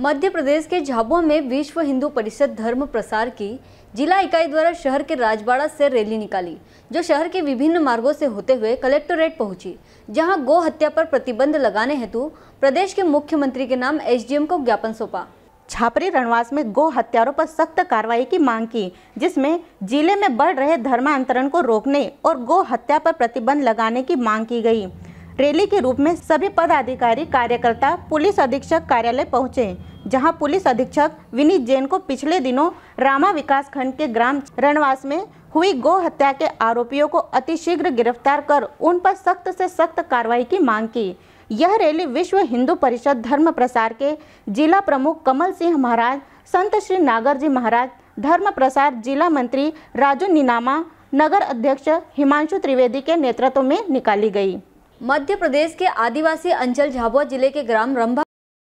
मध्य प्रदेश के झाबुआ में विश्व हिंदू परिषद धर्म प्रसार की जिला इकाई द्वारा शहर के राजबाड़ा से रैली निकाली जो शहर के विभिन्न मार्गों से होते हुए कलेक्टोरेट पहुंची जहां गो हत्या पर प्रतिबंध लगाने हेतु प्रदेश के मुख्यमंत्री के नाम एसडीएम को ज्ञापन सौंपा छापरी रणवास में गो हत्यारों पर सख्त कार्रवाई की मांग की जिसमें जिले में बढ़ रहे धर्मांतरण को रोकने और गो हत्या पर प्रतिबंध लगाने की मांग की गई रैली के रूप में सभी पदाधिकारी कार्यकर्ता पुलिस अधीक्षक कार्यालय पहुंचे जहां पुलिस अधीक्षक विनीत जैन को पिछले दिनों रामा विकास खंड के ग्राम रणवास में हुई गो हत्या के आरोपियों को अतिशीघ्र गिरफ्तार कर उन पर सख्त से सख्त कार्रवाई की मांग की यह रैली विश्व हिंदू परिषद धर्म प्रसार के जिला प्रमुख कमल सिंह महाराज संत श्री नागर जी महाराज धर्म प्रसार जिला मंत्री राजू निनामा नगर अध्यक्ष हिमांशु त्रिवेदी के नेतृत्व में निकाली गई मध्य प्रदेश के आदिवासी अंचल झाबुआ जिले के ग्राम रंभा